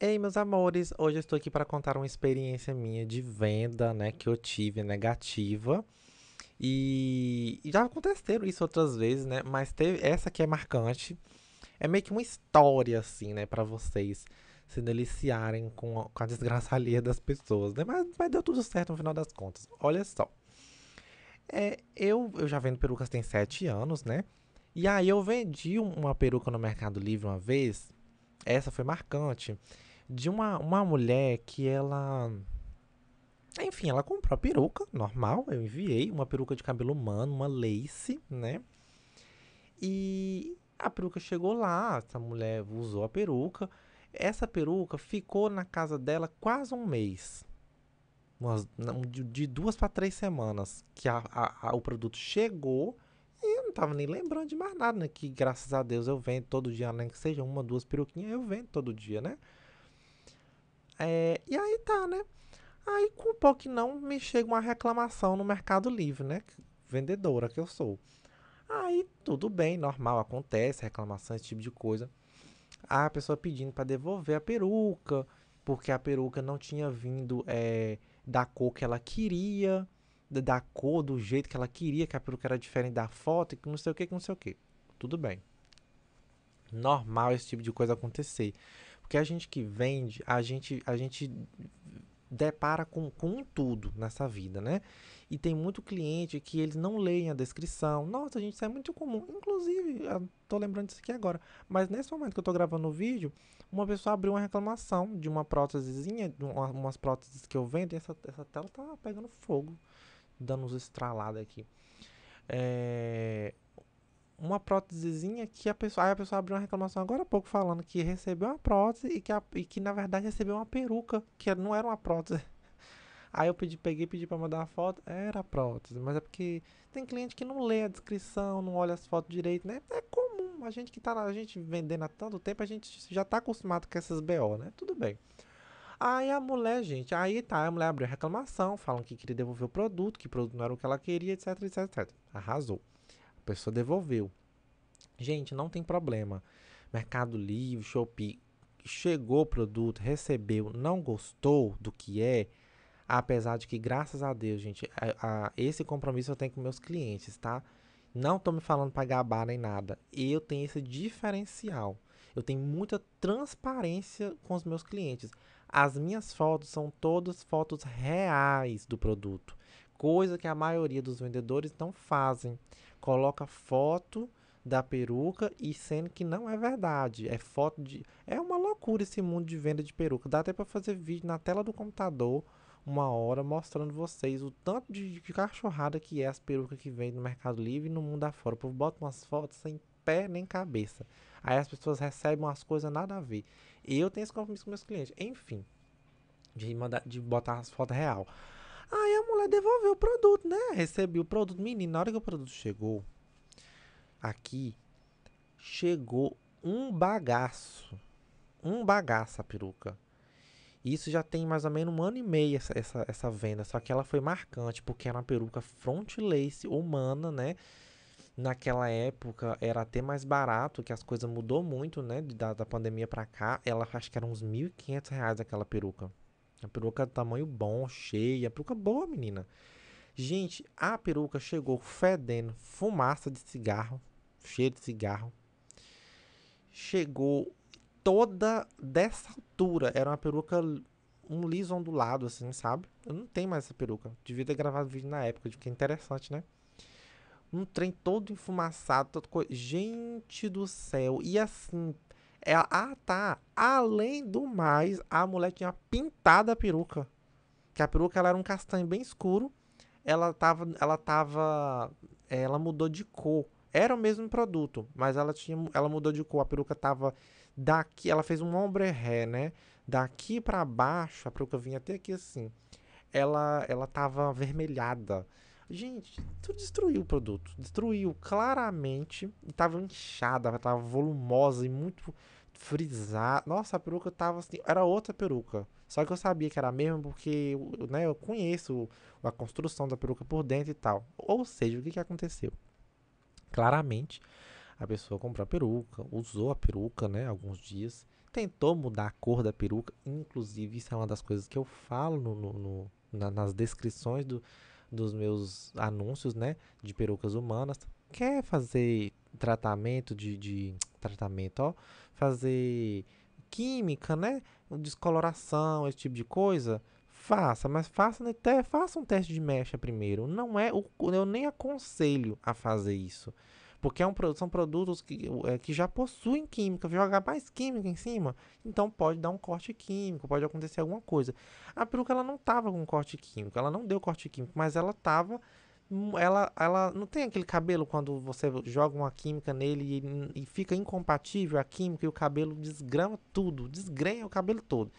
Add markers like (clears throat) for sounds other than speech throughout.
Ei, meus amores, hoje eu estou aqui para contar uma experiência minha de venda, né, que eu tive negativa. E, já aconteceram isso outras vezes, né, mas teve essa que é marcante. É meio que uma história assim, né, para vocês se deliciarem com a, com a desgraça alheia das pessoas, né? Mas, mas deu tudo certo no final das contas. Olha só. É, eu, eu já vendo perucas tem sete anos, né? E aí eu vendi uma peruca no Mercado Livre uma vez. Essa foi marcante de uma, uma mulher que ela. Enfim, ela comprou a peruca, normal, eu enviei, uma peruca de cabelo humano, uma lace, né? E a peruca chegou lá, essa mulher usou a peruca. Essa peruca ficou na casa dela quase um mês. Umas, de duas para três semanas que a, a, a, o produto chegou e eu não tava nem lembrando de mais nada, né? Que graças a Deus eu vendo todo dia, nem né? que seja uma, duas peruquinhas, eu vendo todo dia, né? É, e aí tá, né? Aí com o que não me chega uma reclamação no Mercado Livre, né? Vendedora que eu sou. Aí tudo bem, normal, acontece, reclamação, esse tipo de coisa. A pessoa pedindo para devolver a peruca, porque a peruca não tinha vindo é, da cor que ela queria, da cor, do jeito que ela queria, que a peruca era diferente da foto, que não sei o que, que não sei o que. Tudo bem. Normal esse tipo de coisa acontecer. Porque a gente que vende, a gente, a gente depara com, com tudo nessa vida, né? E tem muito cliente que eles não leem a descrição. Nossa, gente, isso é muito comum. Inclusive, tô lembrando disso aqui agora. Mas nesse momento que eu estou gravando o vídeo, uma pessoa abriu uma reclamação de uma prótesezinha, de uma, umas próteses que eu vendo, e essa, essa tela tá pegando fogo, dando uns estralados aqui. É, uma prótesezinha que a pessoa. Aí a pessoa abriu uma reclamação agora há pouco falando que recebeu uma prótese e que, a, e que na verdade recebeu uma peruca, que é, não era uma prótese. (laughs) Aí eu pedi, peguei pedi pra mandar uma foto, era prótese, mas é porque tem cliente que não lê a descrição, não olha as fotos direito, né? É comum, a gente que tá, a gente vendendo há tanto tempo, a gente já tá acostumado com essas BO, né? Tudo bem. Aí a mulher, gente, aí tá, a mulher abriu reclamação, falando que queria devolver o produto, que o produto não era o que ela queria, etc, etc, etc. Arrasou pessoa devolveu. Gente, não tem problema. Mercado Livre, Shopee, chegou o produto, recebeu, não gostou do que é, apesar de que, graças a Deus, gente, a, a, esse compromisso eu tenho com meus clientes, tá? Não tô me falando para gabar nem nada. Eu tenho esse diferencial. Eu tenho muita transparência com os meus clientes. As minhas fotos são todas fotos reais do produto coisa que a maioria dos vendedores não fazem. Coloca foto da peruca e sendo que não é verdade. É foto de. É uma loucura esse mundo de venda de peruca. Dá até para fazer vídeo na tela do computador uma hora mostrando vocês o tanto de, cachorrada que é as perucas que vende no Mercado Livre e no mundo afora. O povo bota umas fotos sem pé nem cabeça. Aí as pessoas recebem umas coisas nada a ver. E eu tenho esse compromisso com meus clientes. Enfim, de, mandar, de botar as fotos real. Aí a mulher devolveu o produto, né? Recebi o produto. Menino, na hora que o produto chegou, aqui, chegou um bagaço. Um bagaço a peruca. Isso já tem mais ou menos um ano e meio essa, essa, essa venda. Só que ela foi marcante, porque era uma peruca front lace humana, né? Naquela época era até mais barato, que as coisas mudou muito, né? Da, da pandemia pra cá. Ela acho que era uns R$ reais aquela peruca. A peruca tá tamanho bom, cheia, peruca boa, menina. Gente, a peruca chegou fedendo, fumaça de cigarro, cheiro de cigarro. Chegou toda dessa altura. Era uma peruca um liso ondulado, assim, sabe? Eu não tenho mais essa peruca. Devia ter gravado vídeo na época, que é interessante, né? Um trem todo enfumaçado, Gente do céu. E assim, ela, é ah, tá. Além do mais, a mulher tinha pintado a peruca. Que a peruca ela era um castanho bem escuro. Ela tava. Ela tava. Eh, ela mudou de cor. Era o mesmo produto, mas ela tinha. Ela mudou de cor. A peruca tava daqui. Ela fez um ombre ré, né? Daqui para baixo, a peruca vinha até aqui assim. Ela, ela tava avermelhada. Gente, tu destruiu o produto. Destruiu claramente. E tava inchada, tava volumosa e muito frisada. Nossa, a peruca tava assim. Era outra peruca. Só que eu sabia que era a mesma porque né, eu conheço a construção da peruca por dentro e tal. Ou seja, o que, que aconteceu? Claramente, a pessoa comprou a peruca, usou a peruca, né, alguns dias, tentou mudar a cor da peruca, inclusive isso é uma das coisas que eu falo no, no, no na, nas descrições do, dos meus anúncios, né? De perucas humanas. Quer fazer tratamento de, de tratamento, ó, fazer química, né? Descoloração, esse tipo de coisa. Faça, mas faça, até né, faça um teste de mecha primeiro. Não é, eu nem aconselho a fazer isso. Porque é um, são produtos que, é, que já possuem química, jogar mais química em cima, então pode dar um corte químico, pode acontecer alguma coisa. A peruca ela não tava com corte químico, ela não deu corte químico, mas ela tava hum, ela, ela não tem aquele cabelo quando você joga uma química nele e, e, fica incompatível a química e o cabelo desgrama tudo, desgrenha o cabelo todo.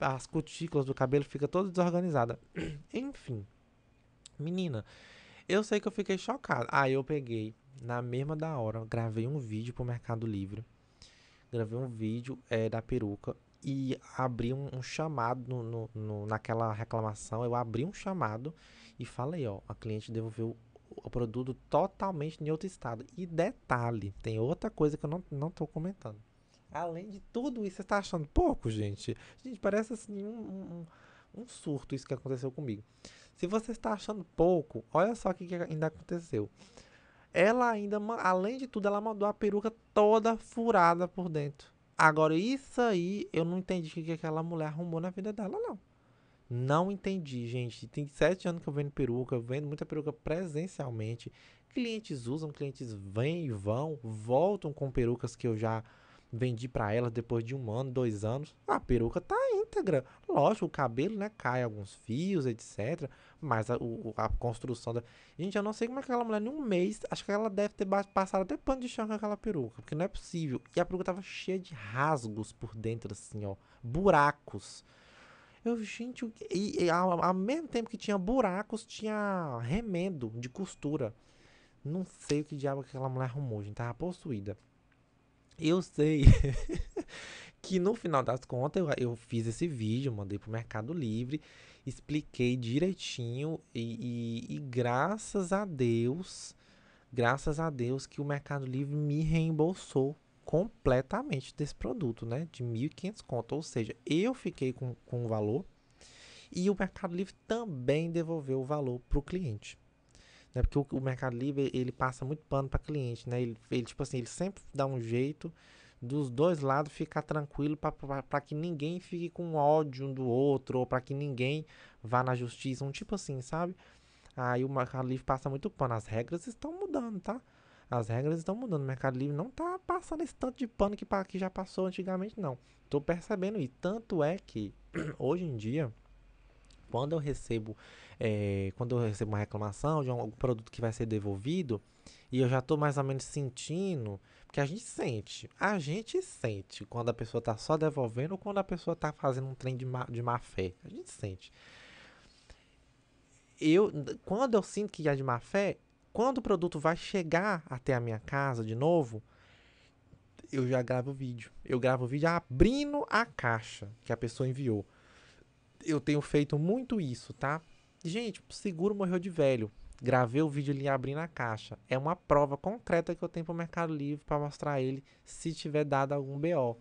As cutículas do cabelo fica toda desorganizada. (clears throat) Enfim. Menina, eu sei que eu fiquei chocado. Aí ah, eu peguei na mesma da hora, gravei um vídeo pro Mercado Livre. Gravei um vídeo é, da peruca e abri um, um chamado no, no, no, naquela reclamação. Eu abri um chamado e falei, ó, a cliente devolveu o produto totalmente em outro estado. E detalhe, tem outra coisa que eu não, não tô comentando. Além de tudo isso, você tá achando pouco, gente? Gente, parece assim um, um, um surto isso que aconteceu comigo. Se você está achando pouco, olha só o que, que ainda aconteceu. Ela ainda, além de tudo, ela mandou a peruca toda furada por dentro. Agora, isso aí, eu não entendi o que aquela mulher arrumou na vida dela, não. Não entendi, gente. Tem sete anos que eu vendo peruca, eu vendo muita peruca presencialmente. Clientes usam, clientes vêm e vão, voltam com perucas que eu já Vendi para ela depois de um ano, dois anos. A peruca tá íntegra. Lógico, o cabelo, né? Cai alguns fios, etc. Mas a, o, a construção da. Gente, eu não sei como é que aquela mulher, em um mês, acho que ela deve ter passado até pano de chão com aquela peruca. Porque não é possível. E a peruca tava cheia de rasgos por dentro, assim, ó. Buracos. Eu, gente, e, e ao, ao mesmo tempo que tinha buracos, tinha remendo de costura. Não sei o que diabo que aquela mulher arrumou, gente. Tava possuída. Eu sei (laughs) que no final das contas eu, eu, fiz esse vídeo, mandei pro Mercado Livre, expliquei direitinho e, e, e graças a Deus, graças a Deus que o Mercado Livre me reembolsou completamente desse produto, né? De 1.500 conto. Ou seja, eu fiquei com, com o valor e o Mercado Livre também devolveu o valor para o cliente né? Porque o, o, Mercado Livre, ele passa muito pano para cliente, né? Ele, ele, tipo assim, ele sempre dá um jeito dos dois lados ficar tranquilo para que ninguém fique com ódio um do outro ou para que ninguém vá na justiça, um tipo assim, sabe? Aí o Mercado Livre passa muito pano. As regras estão mudando, tá? As regras estão mudando. O Mercado Livre não tá passando esse tanto de pano que, que já passou antigamente, não. Tô percebendo e Tanto é que (clears throat) hoje em dia, quando eu recebo é, quando eu recebo uma reclamação de um, produto que vai ser devolvido, e eu já estou mais ou menos sentindo, porque a gente sente, a gente sente quando a pessoa está só devolvendo ou quando a pessoa está fazendo um trem de má, de má fé. A gente sente. Eu, quando eu sinto que é de má fé, quando o produto vai chegar até a minha casa de novo, eu já gravo o vídeo. Eu gravo o vídeo abrindo a caixa que a pessoa enviou. Eu tenho feito muito isso, tá? Gente, o seguro morreu de velho. Gravei o vídeo ali abrindo a caixa. É uma prova concreta que eu tenho para o Mercado Livre para mostrar ele se tiver dado algum BO.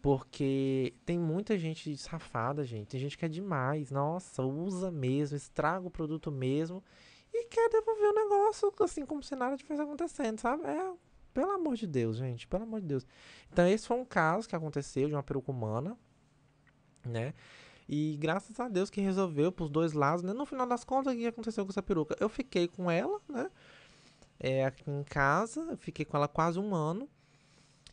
Porque tem muita gente safada, gente. Tem gente que é demais. Nossa, usa mesmo, estraga o produto mesmo e quer devolver o negócio, assim, como se nada tivesse acontecendo, sabe? É, pelo amor de Deus, gente, pelo amor de Deus. Então, esse foi um caso que aconteceu de uma peruca humana, né? E graças a Deus que resolveu pros dois lados, né? No final das contas, o que aconteceu com essa peruca? Eu fiquei com ela, né? É, aqui em casa, fiquei com ela quase um ano.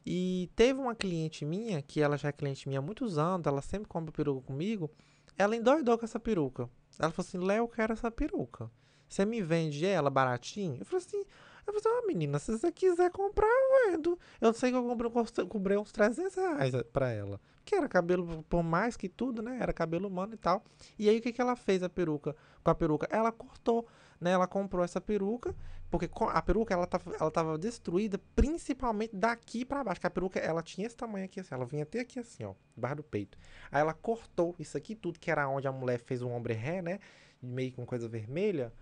E teve uma cliente minha, que ela já é cliente minha há muitos anos, ela sempre compra peruca comigo. Ela endoidou com essa peruca. Ela falou assim: Léo, eu quero essa peruca. Você me vende ela baratinho? Eu falei assim. Eu falei, ah, menina, se você quiser comprar, eu vendo. Eu sei que eu comprei, comprei uns 300 reais eh, pra ela. Que era cabelo, por mais que tudo, né? Era cabelo humano e tal. E aí, o que, que ela fez a peruca? Com a peruca? Ela cortou, né? Ela comprou essa peruca, porque a peruca, ela tava, ela tava destruída, principalmente daqui pra baixo. Que a peruca, ela tinha esse tamanho aqui, assim. Ela vinha até aqui, assim, ó. Embaixo do peito. Aí, ela cortou isso aqui tudo, que era onde a mulher fez um ombre ré, né? Meio com coisa vermelha.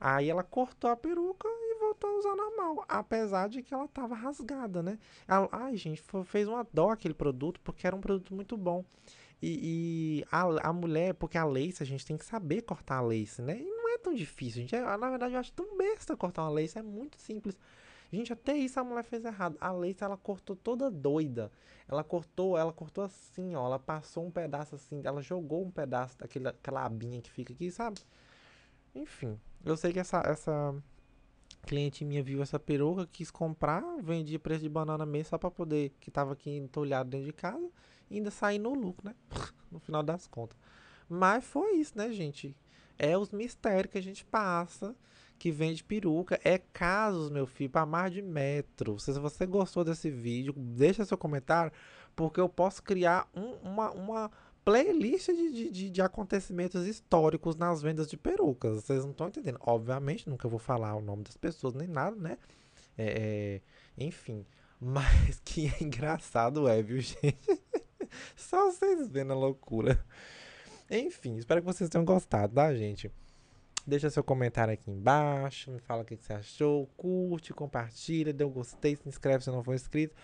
Aí, ela cortou a peruca voltou a usar normal, apesar de que ela tava rasgada, né? Ela, ai, gente, foi, fez uma dó aquele produto, porque era um produto muito bom. E, e a, a, mulher, porque a lace, a gente tem que saber cortar a lace, né? E não é tão difícil, gente. É, na verdade, eu acho tão besta cortar uma lace, é muito simples. Gente, até isso a mulher fez errado. A lace, ela cortou toda doida. Ela cortou, ela cortou assim, ó. Ela passou um pedaço assim, ela jogou um pedaço daquela abinha que fica aqui, sabe? Enfim, eu sei que essa, essa cliente minha viu essa peruca, quis comprar, vendi preço de banana mesmo só pra poder, que tava aqui entolhado dentro de casa, e ainda saí no lucro, né? (laughs) No final das contas. Mas foi isso, né, gente? É os mistérios que a gente passa, que vende peruca. É casos, meu filho, para mais de metro. Se você gostou desse vídeo, deixa seu comentário, porque eu posso criar um, uma, uma playlist de, de, de, acontecimentos históricos nas vendas de perucas. Vocês não estão entendendo. Obviamente, nunca vou falar o nome das pessoas nem nada, né? É, é enfim. (laughs) Mas que é engraçado é, viu, (laughs) gente? Só vocês vendo a loucura. Enfim, espero que vocês tenham gostado, tá, gente? Deixa seu comentário aqui embaixo, me fala o que você achou, curte, compartilha, dê um gostei, se inscreve se não for inscrito.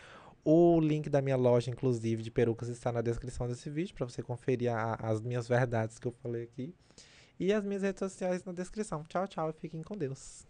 O link da minha loja, inclusive, de perucas está na descrição desse vídeo para você conferir a, as minhas verdades que eu falei aqui. E as minhas redes sociais na descrição. Tchau, tchau e fiquem com Deus.